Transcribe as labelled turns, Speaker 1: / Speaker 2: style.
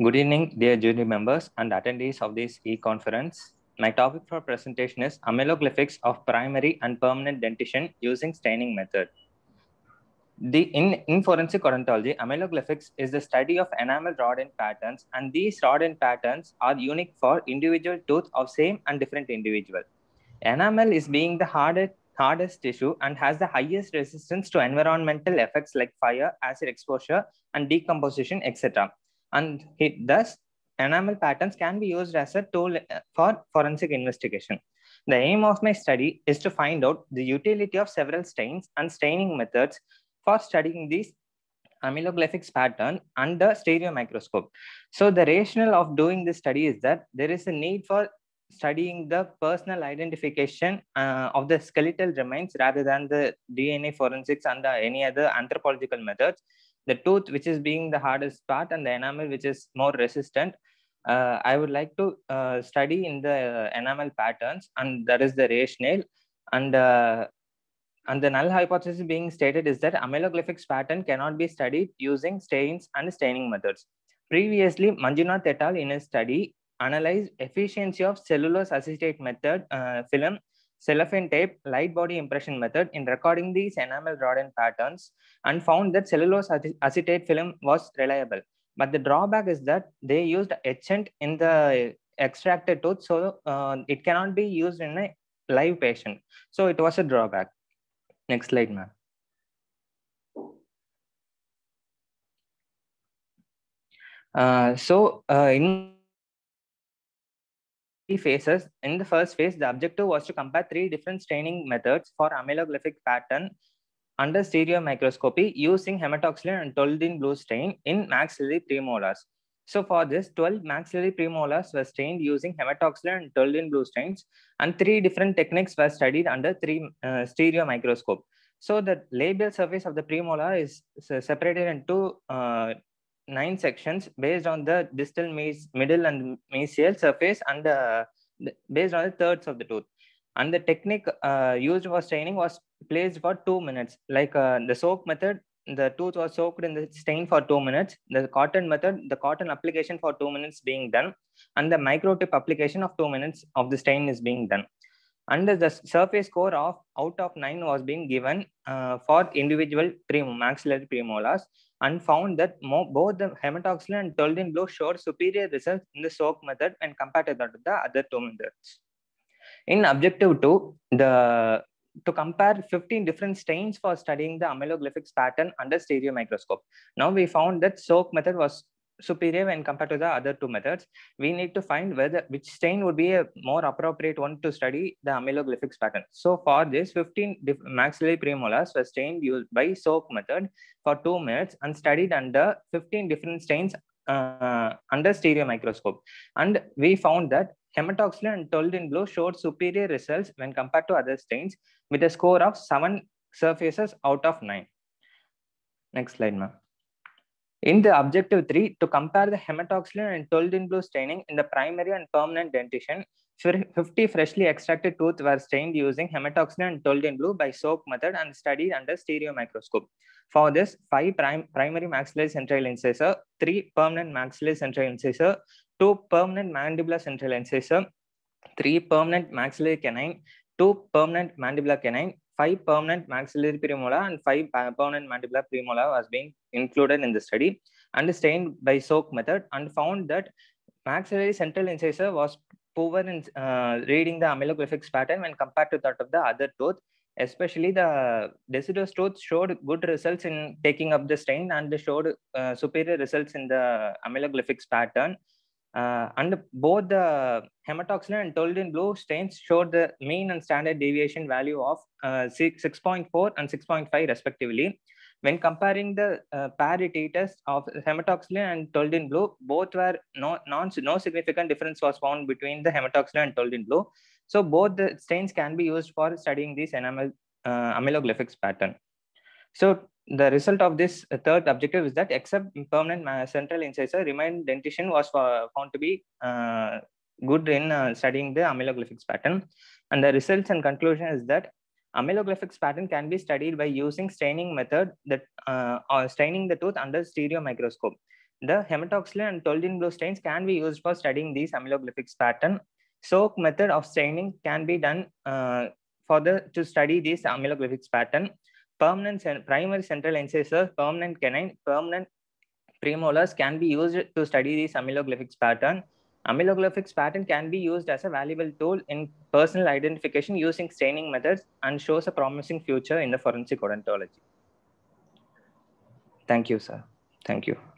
Speaker 1: Good evening, dear jury members and attendees of this e-conference. My topic for presentation is ameloglyphics of primary and permanent dentition using staining method. The, in, in forensic odontology, ameloglyphics is the study of enamel rod patterns and these rod patterns are unique for individual tooth of same and different individual. Enamel is being the hardest, hardest tissue and has the highest resistance to environmental effects like fire, acid exposure and decomposition, etc. And thus, enamel patterns can be used as a tool uh, for forensic investigation. The aim of my study is to find out the utility of several stains and staining methods for studying these amyloglyphics pattern under stereo microscope. So the rationale of doing this study is that there is a need for studying the personal identification uh, of the skeletal remains rather than the DNA forensics and the, uh, any other anthropological methods the tooth which is being the hardest part and the enamel which is more resistant uh, i would like to uh, study in the enamel patterns and that is the race nail and uh, and the null hypothesis being stated is that amyloglyphics pattern cannot be studied using stains and staining methods previously manjunath et al in his study analyzed efficiency of cellulose acetate method uh, film cellophane tape light body impression method in recording these enamel rodent patterns and found that cellulose acetate film was reliable. But the drawback is that they used etchant in the extracted tooth, so uh, it cannot be used in a live patient. So it was a drawback. Next slide, ma'am. Uh, so uh, in phases. In the first phase, the objective was to compare three different staining methods for amyloglaphic pattern under stereo microscopy using hematoxylin and toluidine blue stain in maxillary premolars. So for this, 12 maxillary premolars were stained using hematoxylin and toluidine blue stains, and three different techniques were studied under three uh, stereo microscope. So the labial surface of the premolar is separated into uh, nine sections based on the distal mace, middle and mesial surface and uh, based on the thirds of the tooth. And the technique uh, used for staining was placed for two minutes. Like uh, the soak method, the tooth was soaked in the stain for two minutes. The cotton method, the cotton application for two minutes being done. And the microtip application of two minutes of the stain is being done. Under the surface score of out of 9 was being given uh, for individual prim, maxillary premolars and found that both the hematoxylin and toluidine blue showed superior results in the soak method when compared to the other two methods. In objective 2, the to compare 15 different stains for studying the amyloglyphics pattern under stereo microscope. Now we found that soak method was superior when compared to the other two methods. We need to find whether which stain would be a more appropriate one to study the amyloglyphics pattern. So for this, 15 maxillary premolars were stained used by soak method for two minutes and studied under 15 different stains uh, under stereo microscope. And we found that hematoxylin and toluene blue showed superior results when compared to other stains with a score of seven surfaces out of nine. Next slide, ma'am. In the objective three, to compare the hematoxylin and toluidine blue staining in the primary and permanent dentition, 50 freshly extracted tooth were stained using hematoxylin and toluidine blue by soap method and studied under stereo microscope. For this, five prim primary maxillary central incisor, three permanent maxillary central incisor, two permanent mandibular central incisor, three permanent maxillary canine, two permanent mandibular canine, five permanent maxillary premolar and five permanent mandibular premolar was being included in the study and stained by soak method and found that maxillary central incisor was poor in uh, reading the amylographics pattern when compared to that of the other tooth. Especially the deciduous tooth showed good results in taking up the stain and showed uh, superior results in the amyloglyphics pattern uh, and both the hematoxylin and toluidine blue stains showed the mean and standard deviation value of uh, 6.4 and 6.5 respectively. When comparing the uh, parity test of hematoxylin and toluidine blue, both were no, non, no significant difference was found between the hematoxylin and toluidine blue. So both the stains can be used for studying this enamel uh, amyloglyphics pattern. So the result of this uh, third objective is that except permanent uh, central incisor, remain dentition was uh, found to be uh, good in uh, studying the amyloglyphics pattern. And the results and conclusion is that amyloglyphics pattern can be studied by using staining method that uh, or staining the tooth under stereo microscope. The hematoxylin and toluidine blue stains can be used for studying these amyloglyphics pattern. Soak method of staining can be done uh, for the to study this amyloglyphics pattern. Permanent primary central incisors, permanent canine, permanent premolars can be used to study this amyloglyphics pattern. Amyloglyphics pattern can be used as a valuable tool in personal identification using staining methods and shows a promising future in the forensic odontology. Thank you, sir. Thank you.